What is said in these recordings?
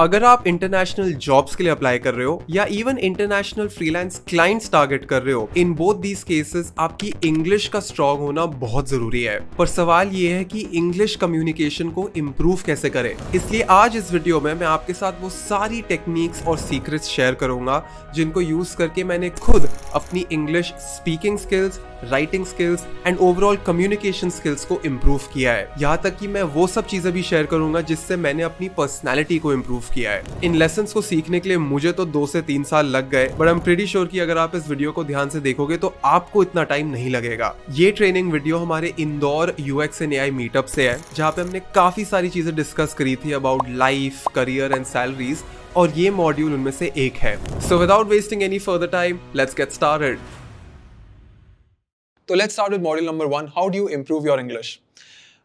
अगर आप international jobs के लिए अप्लाई कर रहे हो या even international freelance clients target कर रहे हो इन बोथ दीज केसेस आपकी इंग्लिश का स्ट्रॉन्ग होना बहुत जरूरी है पर सवाल ये है कि इंग्लिश कम्युनिकेशन को इम्प्रूव कैसे करें इसलिए आज इस वीडियो में मैं आपके साथ वो सारी टेक्निक्स और सीक्रेट्स शेयर करूंगा जिनको यूज करके मैंने खुद अपनी English speaking skills writing skills and overall communication skills को इम्प्रूव किया है यहाँ तक कि मैं वो सब चीज़ें भी शेयर करूंगा जिससे मैंने अपनी पर्सनैलिटी को इम्प्रूव किया है इन लेसन को सीखने के लिए मुझे तो दो से तीन साल लग गए बट एम प्रेटी श्योर की अगर आप इस वीडियो को ध्यान से देखोगे तो आपको इतना टाइम नहीं लगेगा ये ट्रेनिंग वीडियो हमारे Indore UX and AI meetup से है जहाँ पे हमने काफी सारी चीजें डिस्कस करी थी about life career and salaries और ये मॉड्यूल उनमें से एक है so without wasting any further time let's get started तो let's start with module number one how do you improve your English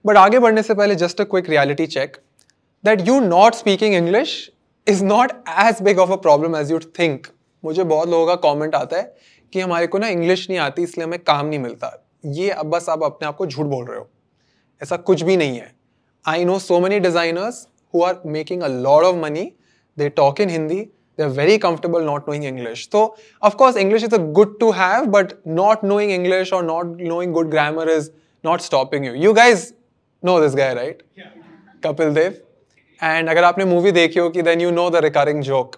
but आगे बढ़ने से पहले just a quick reality check that you not speaking English is not as big of a problem as you think मुझे बहुत लोगों का comment आता है कि हमारे को ना इंग्लिश नहीं आती इसलिए हमें काम नहीं मिलता ये अब बस आप अपने आप को झूठ बोल रहे हो ऐसा कुछ भी नहीं है I know so many designers who are making a lot of money they talk in Hindi They're very comfortable not knowing English. So, of course, English is a good to have, but not knowing English or not knowing good grammar is not stopping you. You guys know this guy, right? Yeah. Kapil Dev. And अगर आपने movie देखी हो कि then you know the recurring joke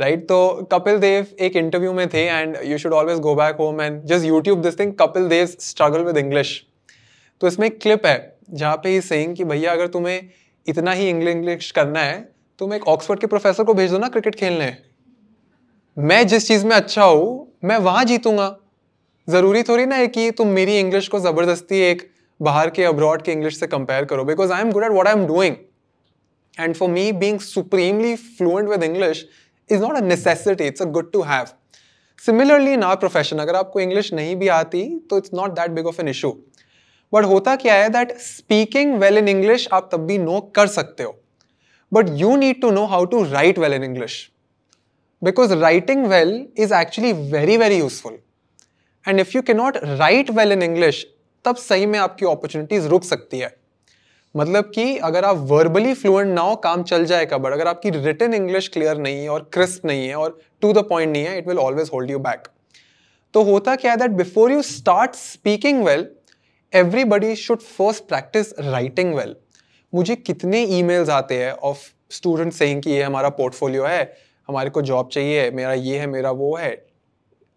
right तो कपिल देव एक interview में थे and you should always go back home and just YouTube this thing Kapil Dev struggle with English तो इसमें एक क्लिप है जहाँ पे ही सेइंग कि भैया अगर तुम्हें इतना ही इंग्लिश करना है तुम एक ऑक्सफोर्ड के प्रोफेसर को भेज दो ना क्रिकेट खेलने मैं जिस चीज़ में अच्छा हूं मैं वहां जीतूंगा ज़रूरी थोड़ी ना है कि तुम मेरी इंग्लिश को ज़बरदस्ती एक बाहर के अब्रॉड के इंग्लिश से कंपेयर करो because I am good at what I am doing and for me being supremely fluent with English is not a necessity it's a good to have similarly in our profession अगर आपको English नहीं भी आती तो it's not that big of an issue but होता क्या है that speaking well in English आप तब भी नो कर सकते हो but you need to know how to write well in English because writing well is actually very very useful and if you cannot write well in English तब सही में आपकी अपॉर्चुनिटीज रुक सकती है मतलब कि अगर आप वर्बली फ्लुएंट ना हो काम चल जाएगा बट अगर आपकी रिटर्न इंग्लिश क्लियर नहीं है और क्रिस्प नहीं है और टू द पॉइंट नहीं है it will always hold you back तो होता क्या है that before you start speaking well everybody should first practise writing well मुझे कितने ई आते हैं ऑफ स्टूडेंट सेइंग कि ये हमारा पोर्टफोलियो है हमारे को जॉब चाहिए मेरा ये है मेरा वो है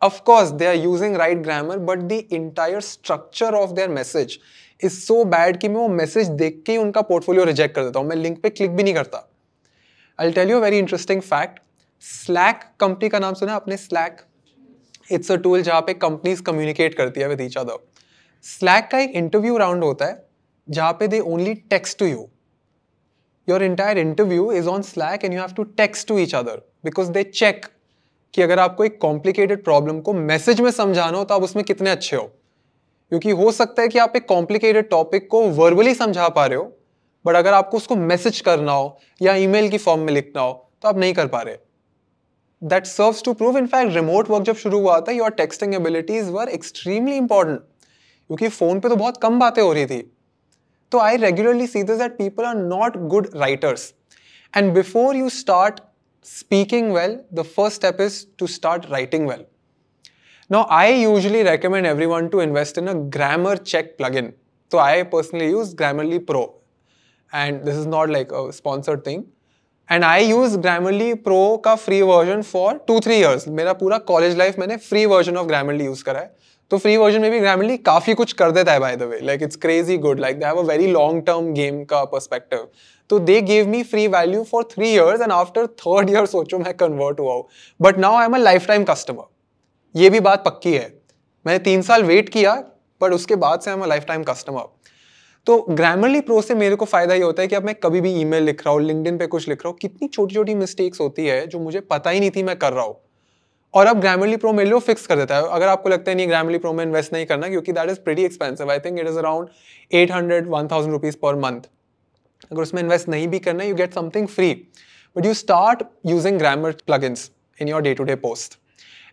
of course they are using right grammar but the entire structure of their message is so bad कि मैं वो मैसेज देख के ही उनका पोर्टफोलियो रिजेक्ट कर देता हूँ मैं लिंक पे क्लिक भी नहीं करता I tell you very interesting fact Slack company का नाम सुना आपने स्लैक इट्स अ टूल जहाँ पे कंपनीज कम्युनिकेट करती है विद ईच अदर स्लैक का एक इंटरव्यू राउंड होता है जहाँ पे they only text to you your entire interview is on Slack and you have to text to each other because they check कि अगर आपको एक कॉम्प्लिकेटेड प्रॉब्लम को मैसेज में समझाना हो तो आप उसमें कितने अच्छे हो क्योंकि हो सकता है कि आप एक कॉम्प्लिकेटेड टॉपिक को वर्बली समझा पा रहे हो बट अगर आपको उसको मैसेज करना हो या ईमेल की फॉर्म में लिखना हो तो आप नहीं कर पा रहे that serves to prove in fact remote work जब शुरू हुआ था your texting abilities were extremely important क्योंकि फ़ोन पे तो बहुत कम बातें हो रही थी So I regularly see this that people are not good writers. And before you start speaking well, the first step is to start writing well. Now, I usually recommend everyone to invest in a grammar check plugin. So I personally use Grammarly Pro. And this is not like a sponsored thing. And I use Grammarly pro का free version for two three years मेरा college life, life मैंने free version of Grammarly use तो free version में भी Grammarly काफ़ी कुछ कर देता है by the way like it's crazy good like they have a very long term game का परस्पेक्टिव तो they gave me free value for three years and after third year सोचो मैं कन्वर्ट हुआ but now I am a lifetime customer ये भी बात पक्की है मैंने तीन साल वेट किया बट उसके बाद से I am a lifetime customer तो ग्रामरली प्रो से मेरे को फायदा ये होता है कि अब मैं कभी भी ईमेल लिख रहा हूँ लिंकडिन पे कुछ लिख रहा हूँ कितनी छोटी छोटी मिस्टेक्स होती है जो मुझे पता ही नहीं थी मैं कर रहा हूँ और अब ग्रामरली प्रो मेरे लिए फिक्स कर देता है अगर आपको लगता है नहीं ग्रामरली प्रो में इन्वेस्ट नहीं करना क्योंकि that is pretty expensive I think it is around eight hundred one thousand rupees per month अगर उसमें इन्वेस्ट नहीं भी करना you get something free but you start using grammar plug in your day to day post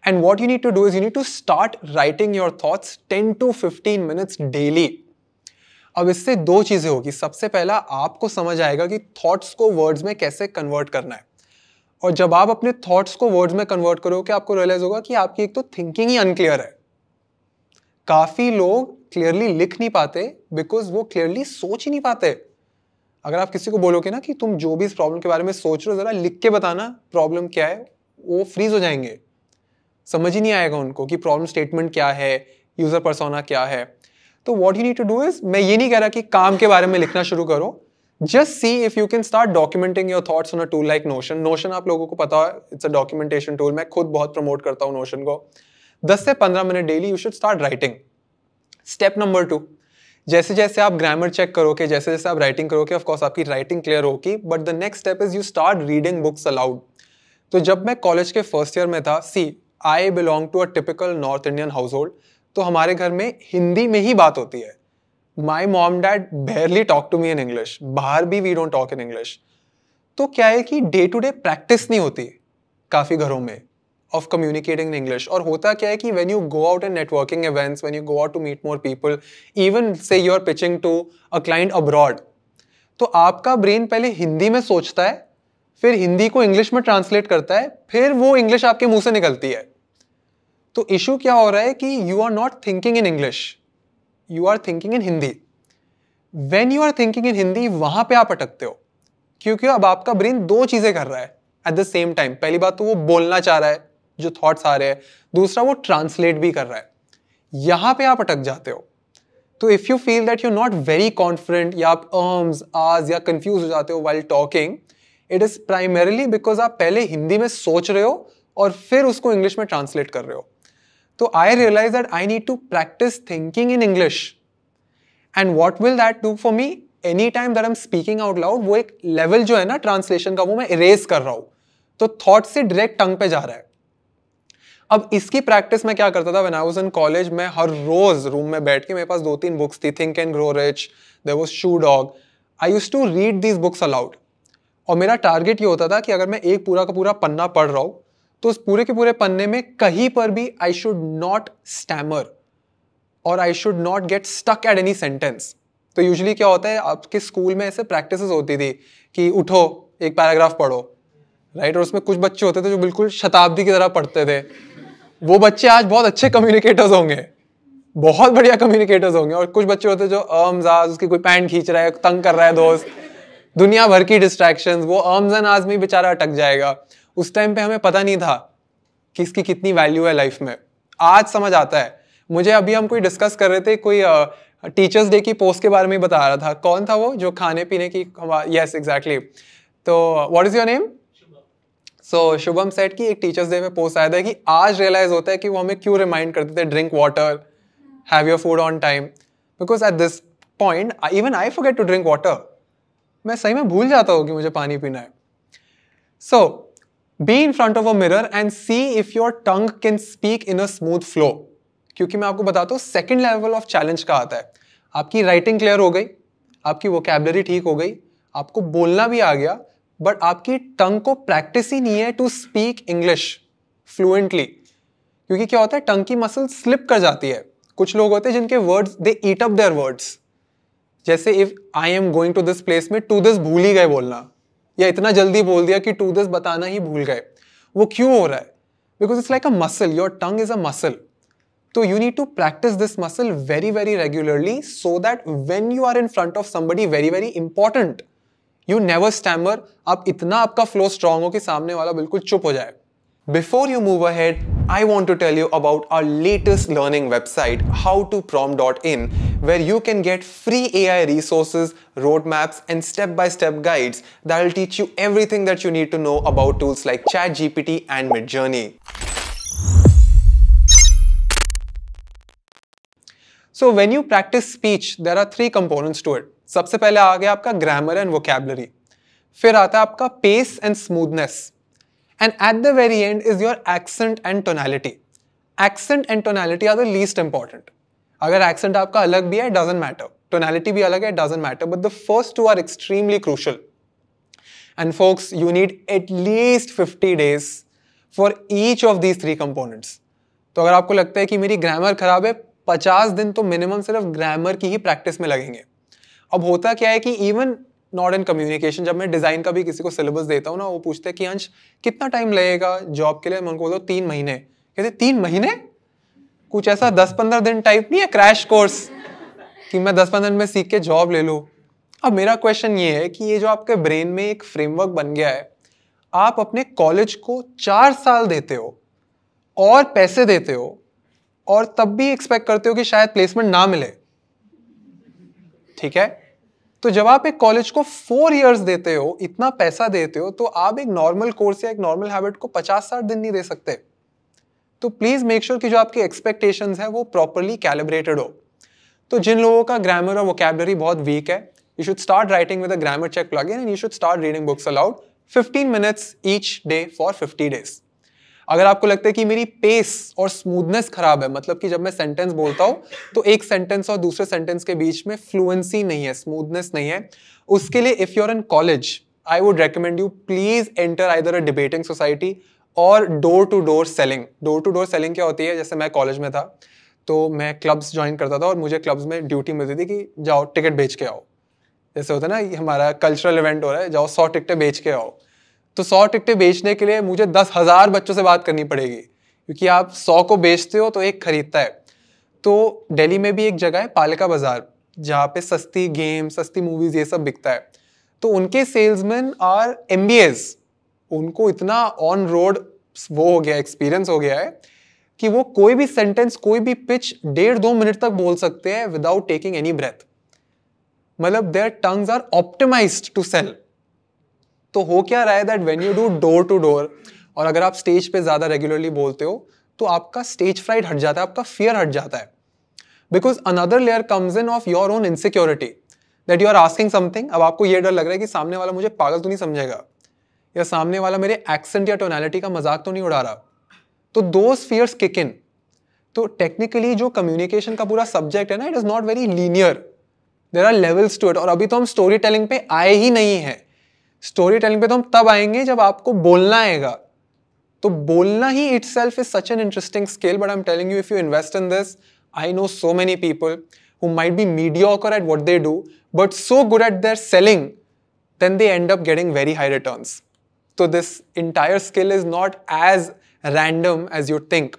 and what you need to do is you need to start writing your thoughts ten to fifteen minutes daily अब इससे दो चीजें होगी सबसे पहला आपको समझ आएगा कि थॉट्स को वर्ड्स में कैसे कन्वर्ट करना है और जब आप अपने थॉट्स को वर्ड्स में कन्वर्ट करोगे आपको रियलाइज होगा कि आपकी एक तो थिंकिंग ही अनक्लियर है काफ़ी लोग क्लियरली लिख नहीं पाते बिकॉज वो क्लियरली सोच ही नहीं पाते अगर आप किसी को बोलोगे ना कि तुम जो भी इस प्रॉब्लम के बारे में सोच रहे हो ज़रा लिख के बताना प्रॉब्लम क्या है वो फ्रीज हो जाएंगे समझ ही नहीं आएगा उनको कि प्रॉब्लम स्टेटमेंट क्या है यूज़र परसोना क्या है तो what you need to do is मैं ये नहीं कह रहा कि काम के बारे में लिखना शुरू करो just see if you can start documenting your thoughts on a tool like Notion Notion आप लोगों को पता है इट्स अ डॉक्यूमेंटेशन टूल मैं खुद बहुत प्रमोट करता हूँ नोशन को. दस से पंद्रह minute daily you should start writing step number two जैसे जैसे आप ग्रामर चेक करोगे जैसे जैसे आप राइटिंग करोगे ऑफकोर्स आपकी राइटिंग क्लियर होगी but the next step is you start reading books aloud तो जब मैं कॉलेज के फर्स्ट ईयर में था see I belong to a typical North Indian household तो हमारे घर में हिंदी में ही बात होती है my mom dad barely talk to me in English बाहर भी we don't talk in English तो क्या है कि डे टू डे प्रैक्टिस नहीं होती काफ़ी घरों में ऑफ कम्युनिकेटिंग इन इंग्लिश और होता क्या है कि when you go out in networking events when you go out to meet more people even say you are pitching to a client abroad तो आपका ब्रेन पहले हिंदी में सोचता है फिर हिंदी को इंग्लिश में ट्रांसलेट करता है फिर वो इंग्लिश आपके मुंह से निकलती है तो इशू क्या हो रहा है कि you are not thinking in English you are thinking in Hindi when you are thinking in Hindi वहां पे आप अटकते हो क्योंकि अब आपका ब्रेन दो चीजें कर रहा है एट द सेम टाइम पहली बात तो वो बोलना चाह रहा है जो थॉट्स आ रहे हैं दूसरा वो ट्रांसलेट भी कर रहा है यहाँ पे आप अटक जाते हो तो if you feel that you not very confident या आप अर्म्स आज या कंफ्यूज हो जाते हो while talking it is primarily because आप पहले हिंदी में सोच रहे हो और फिर उसको इंग्लिश में ट्रांसलेट कर रहे हो तो I realise that I need to practise thinking in English and what will that do for me any time there am speaking out loud वो एक लेवल जो है ना ट्रांसलेशन का वो मैं इरेज कर रहा हूँ तो थॉट से डायरेक्ट टंग पे जा रहा है अब इसकी प्रैक्टिस मैं क्या करता था when I was in college मैं हर रोज रूम में बैठ के मेरे पास दो तीन बुक्स थी think and grow rich they was shoe dog I use to read these books aloud और मेरा टारगेट ये होता था कि अगर मैं एक पूरा का पूरा पन्ना पढ़ रहा हूँ तो उस पूरे के पूरे पन्ने में कहीं पर भी आई शुड नॉट स्टैमर और I should not get stuck at any sentence तो यूजली क्या होता है आपके स्कूल में ऐसे प्रैक्टिस होती थी कि उठो एक पैराग्राफ पढ़ो राइट और उसमें कुछ बच्चे होते थे जो बिल्कुल शताब्दी की तरह पढ़ते थे वो बच्चे आज बहुत अच्छे कम्युनिकेटर्स होंगे बहुत बढ़िया कम्युनिकेटर्स होंगे और कुछ बच्चे होते जो अर्म्स आज उसकी कोई पैंट खींच रहा है तंग कर रहा है दोस्त दुनिया भर की डिस्ट्रैक्शन वो अर्म्स एंड आज में बेचारा अटक जाएगा उस टाइम पे हमें पता नहीं था कि इसकी कितनी वैल्यू है लाइफ में आज समझ आता है मुझे अभी हम कोई डिस्कस कर रहे थे कोई टीचर्स डे की पोस्ट के बारे में बता रहा था कौन था वो जो खाने पीने की यस एग्जैक्टली तो what is your name so Shubham सेट की एक टीचर्स डे में पोस्ट आया था कि आज रियलाइज होता है कि वो हमें क्यों रिमाइंड करते थे drink water have your food on time because at this point even I forget to drink water मैं सही में भूल जाता हूँ कि मुझे पानी पीना है so so, be in front of a mirror and see if your tongue can speak in a smooth flow क्योंकि मैं आपको बताता हूँ सेकेंड लेवल ऑफ चैलेंज का आता है आपकी राइटिंग क्लियर हो गई आपकी वोकेबलरी ठीक हो गई आपको बोलना भी आ गया बट आपकी टंग को प्रैक्टिस ही नहीं है टू स्पीक इंग्लिश फ्लुएंटली क्योंकि क्या होता है टंग की मसल स्लिप कर जाती है कुछ लोग होते हैं जिनके words they eat up their words जैसे if I am going to this place में टू दिस भूल ही गए बोलना या इतना जल्दी बोल दिया कि टू दिस बताना ही भूल गए वो क्यों हो रहा है because it's like a muscle your tongue is a muscle तो you need to practise this muscle very very regularly so that when you are in front of somebody very very important you never stammer आप इतना आपका flow strong हो कि सामने वाला बिल्कुल चुप हो जाए before you move ahead I want to tell you about our latest learning website, howtoprom.in, where you can get free AI resources, roadmaps, and step-by-step guides that'll teach you everything that you need to know about tools like ChatGPT and Midjourney. So, when you practice speech, there are three components to it. First, grammar and vocabulary. आपका pace and smoothness. And at the very end is your accent and tonality. Accent and tonality are the least important. अगर accent आपका अलग भी है doesn't matter. Tonality भी अलग है doesn't matter. But the first two are extremely crucial. And folks, you need at least 50 days for each of these three components. तो अगर आपको लगता है कि मेरी ग्रामर खराब है 50 दिन तो मिनिमम सिर्फ ग्रामर की ही प्रैक्टिस में लगेंगे अब होता क्या है कि इवन नॉट इन कम्युनिकेशन जब मैं डिज़ाइन का भी किसी को सिलेबस देता हूँ ना वो पूछते हैं कि अंश कितना टाइम लगेगा जॉब के लिए मैं उनको बोलता हूँ तीन महीने कहते तीन महीने कुछ ऐसा दस पंद्रह दिन टाइप नहीं है क्रैश कोर्स कि मैं दस पंद्रह दिन में सीख के जॉब ले लूँ अब मेरा क्वेश्चन ये है कि ये जो आपके ब्रेन में एक फ्रेमवर्क बन गया है आप अपने कॉलेज को चार साल देते हो और पैसे देते हो और तब भी एक्सपेक्ट करते हो कि शायद प्लेसमेंट ना मिले ठीक है तो जब आप एक कॉलेज को फोर इयर्स देते हो इतना पैसा देते हो तो आप एक नॉर्मल कोर्स या एक नॉर्मल हैबिट को पचास साठ दिन नहीं दे सकते तो प्लीज़ मेक श्योर कि जो आपकी एक्सपेक्टेशन है वो प्रॉपरली कैलिब्रेटेड हो तो जिन लोगों का ग्रामर और वोकेबलरी बहुत वीक है you should start writing with a grammar check log in and you should start reading books aloud 15 minutes each day for 50 days अगर आपको लगता है कि मेरी पेस और स्मूथनेस खराब है मतलब कि जब मैं सेंटेंस बोलता हूँ तो एक सेंटेंस और दूसरे सेंटेंस के बीच में फ्लुएंसी नहीं है स्मूथनेस नहीं है उसके लिए if you are in college I would recommend you please enter either a debating society और door to door selling door to door selling क्या होती है जैसे मैं कॉलेज में था तो मैं क्लब्स ज्वाइन करता था और मुझे क्लब्स में ड्यूटी मिलती थी कि जाओ टिकट बेच के आओ जैसे होता है ना हमारा कल्चरल इवेंट हो रहा है जाओ सौ टिकटें बेच के आओ तो सौ टिकटें बेचने के लिए मुझे दस हज़ार बच्चों से बात करनी पड़ेगी क्योंकि आप सौ को बेचते हो तो एक खरीदता है तो दिल्ली में भी एक जगह है पालिका बाज़ार जहाँ पे सस्ती गेम सस्ती मूवीज़ ये सब बिकता है तो उनके सेल्समैन आर एम उनको इतना ऑन रोड वो हो गया एक्सपीरियंस हो गया है कि वो कोई भी सेंटेंस कोई भी पिच डेढ़ दो मिनट तक बोल सकते हैं विदाउट टेकिंग एनी ब्रेथ मतलब their tongues are optimised to sell तो हो क्या रहा है that when you do door to door और अगर आप स्टेज पे ज़्यादा रेगुलरली बोलते हो तो आपका स्टेज फ्राइट हट जाता है आपका फियर हट जाता है because another layer comes in of your own insecurity that you are asking something अब आपको यह डर लग रहा है कि सामने वाला मुझे पागल तो नहीं समझेगा या सामने वाला मेरे एक्सेंट या टोनैलिटी का मजाक तो नहीं उड़ा रहा तो दोज फियर्स किक इन तो टेक्निकली जो कम्युनिकेशन का पूरा सब्जेक्ट है ना it is not very linear there are levels to it और अभी तो हम स्टोरी टेलिंग पे आए ही नहीं है स्टोरी टेलिंग पे तो हम तब आएंगे जब आपको बोलना आएगा तो बोलना ही itself is such an interesting skill but I am telling you if you invest in this I know so many people who might be mediocre at what they do but so good at their selling then they end up getting very high return तो this entire skill is not as random as you think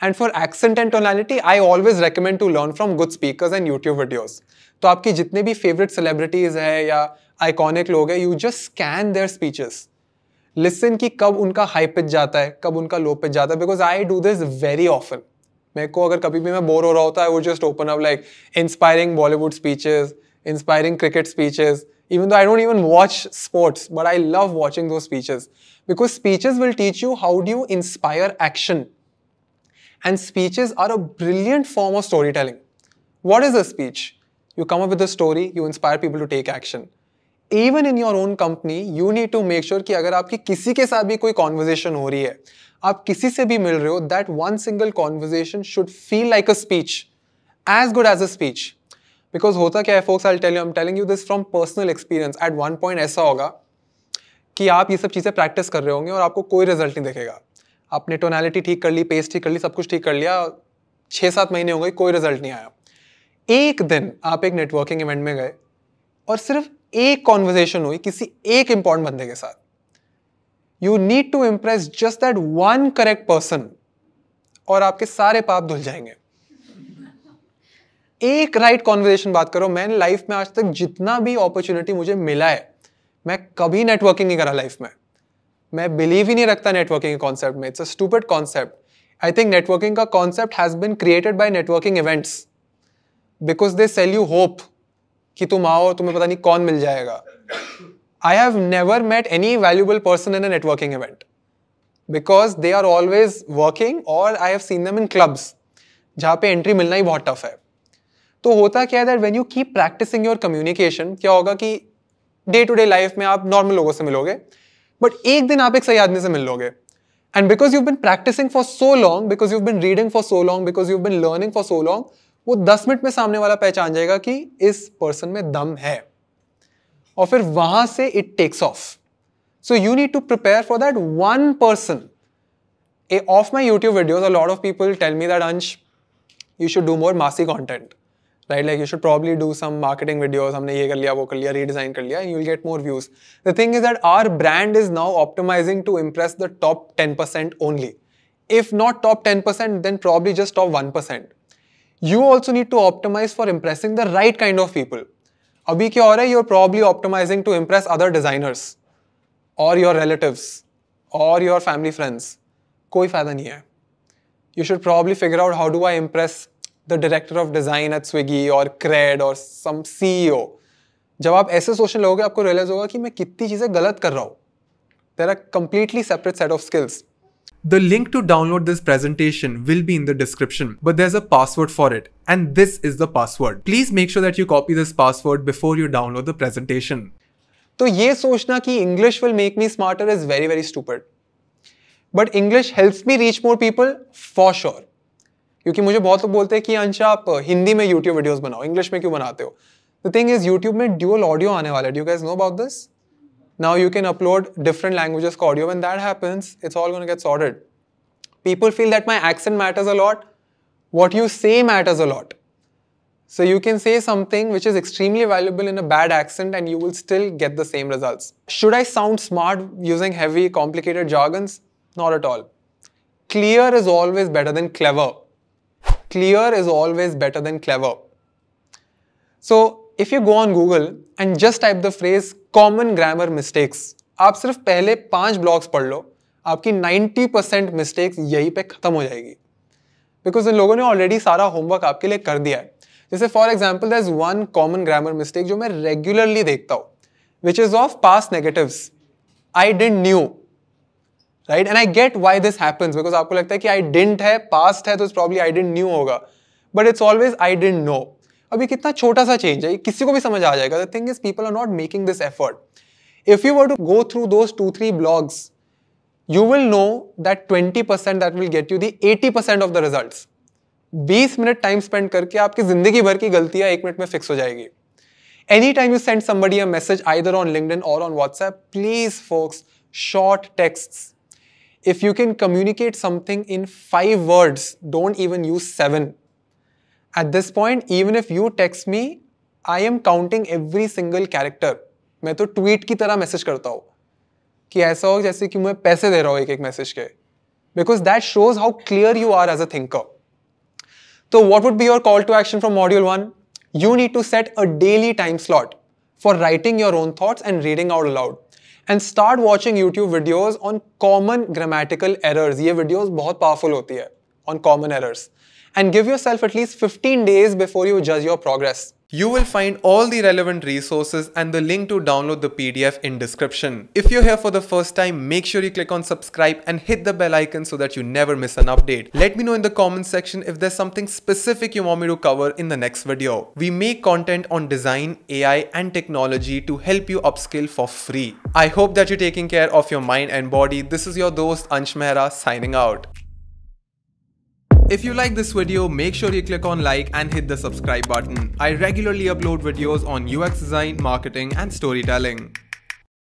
And for accent and tonality, I always recommend to learn from good speakers and YouTube videos. तो आपकी जितने भी favorite celebrities हैं या iconic loge, you just scan their speeches. Listen कि कब उनका high pitch जाता है, कब उनका low pitch जाता because I do this very often. Me ko अगर कभी भी मैं bore हो रहा होता, I would just open up like inspiring Bollywood speeches, inspiring cricket speeches. Even though I don't even watch sports, but I love watching those speeches. Because speeches will teach you how do you inspire action. And speeches are a brilliant form of storytelling. What is a speech? You come up with a story, you inspire people to take action. Even in your own company you need to make sure कि अगर आपकी किसी के साथ भी कोई conversation हो रही है आप किसी से भी मिल रहे हो that one single conversation should feel like a speech as good as a speech because होता क्या है folks I tell you am telling you this from personal experience at one point ऐसा होगा कि आप ये सब चीज़ें प्रैक्टिस कर रहे होंगे और आपको कोई रिजल्ट नहीं दिखेगा आपने टोनैलिटी ठीक कर ली पेस्ट ठीक कर ली सब कुछ ठीक कर लिया छः सात महीने हो गए कोई रिजल्ट नहीं आया एक दिन आप एक नेटवर्किंग इवेंट में गए और सिर्फ एक कॉन्वर्जेशन हुई किसी एक इंपॉर्टेंट बंदे के साथ you need to impress just that one correct person और आपके सारे पाप धुल जाएंगे एक राइट right कॉन्वर्जेशन बात करो मैंने लाइफ में आज तक जितना भी अपॉर्चुनिटी मुझे मिला है मैं कभी नेटवर्किंग नहीं करा लाइफ में मैं बिलीव ही नहीं रखता नेटवर्किंग कॉन्सेप्ट में it's a stupid concept I think networking का concept has been created by networking events because they sell you hope कि तुम आओ तुम्हें पता नहीं कौन मिल जाएगा I have never met any valuable person in a networking event because they are always working और आई हैव सीन दम इन क्लब्स जहाँ पे एंट्री मिलना ही बहुत टफ है तो होता क्या है that when you keep practising your communication क्या होगा कि डे टू डे लाइफ में आप नॉर्मल लोगों से मिलोगे बट एक दिन आप एक सही आदमी से मिल लोगे and because you been practising for so long because you been reading for so long because you been learning for so long वो दस मिनट में सामने वाला पहचान जाएगा कि इस पर्सन में दम है और फिर वहां से it takes off so you need to prepare for that one person of my YouTube videos a lot of people tell me that अंश you should do more massy content right? Like you should probably do some marketing videos, हमने ये कर लिया, वो कर लिया, redesign कर लिया, and you'll get more views. The thing is that our brand is now optimizing to impress the top 10% only. If not top 10%, then probably just top 1%. You also need to optimize for impressing the right kind of people. अभी क्या हो रहा है? You're probably optimizing to impress other designers, or your relatives, or your family friends. कोई फायदा नहीं है. You should probably figure out how do I impress director of design at Swiggy, or cred, or some CEO. CEO जब आप ऐसे सोचने लगोगे आपको रियलाइज होगा कि मैं कितनी चीज़ें गलत कर रहा हूँ there are completely separate set of skills The link to download this presentation will be in the description, but there's a password for it, and this is the password. Please make sure that you copy this password before you download the presentation. So, ये सोचना कि English will make me smarter is very very stupid. But English helps me reach more people for sure. क्योंकि मुझे बहुत लोग बोलते हैं कि अंशा आप हिंदी में यूट्यूब वीडियोस बनाओ इंग्लिश में क्यों बनाते हो द थिंग इज यूट्यूब में ड्यूअल ऑडियो आने वाला है do guys know about this now you can upload different languages का audio and that happens it's all gonna get sorted people feel that my accent matters a lot what you say matters a lot so you can say something which is extremely valuable in a bad accent and you will still get the same results should i sound smart using heavy complicated jargons not at all clear is always better than clever clear is always better than clever. So if you go on Google and just type the phrase common grammar mistakes, आप सिर्फ पहले पांच blogs पढ़ लो आपकी 90% percent mistakes यहीं पे खत्म हो जाएगी बिकॉज इन लोगों ने ऑलरेडी सारा होमवर्क आपके लिए कर दिया है जैसे for example there is one common grammar mistake जो मैं रेगुलरली देखता हूँ which is of past negatives I didn't knew right and I get why this happens because आपको लगता है कि आई डेंट है पास्ट है तो प्रॉब्ली आई डेंट न्यू होगा but it's always I didn't know अब ये कितना छोटा सा चेंज है किसी को भी समझ आ जाएगा the thing is people are not making this effort if you were to go through those two three blogs you will know that twenty percent that will get you the eighty percent of the result बीस minute time spend करके आपकी जिंदगी भर की गलतियां एक minute में fix हो जाएगी any time you send somebody a message either on linked or on WhatsApp please folks short text If you can communicate something in five words, don't even use seven. At this point, even if you text me, I am counting every single character मैं तो tweet की तरह message करता हूँ कि ऐसा हो जैसे कि मैं पैसे दे रहा हूँ एक एक मैसेज के because that shows how clear you are as a thinker तो what would be your call to action from module one you need to set a daily time slot for writing your own thoughts and reading out loud and start watching YouTube videos on common grammatical errors ये videos बहुत powerful होती है on common errors and give yourself at least 15 days before you judge your progress. You will find all the relevant resources and the link to download the PDF in description. If you're here for the first time, make sure you click on subscribe and hit the bell icon so that you never miss an update. Let me know in the comments section if there's something specific you want me to cover in the next video. We make content on design, AI and technology to help you upskill for free. I hope that you're taking care of your mind and body. This is your host Ansh Mehra signing out. If you like this video, make sure you click on like and hit the subscribe button. I regularly upload videos on UX design, marketing and storytelling.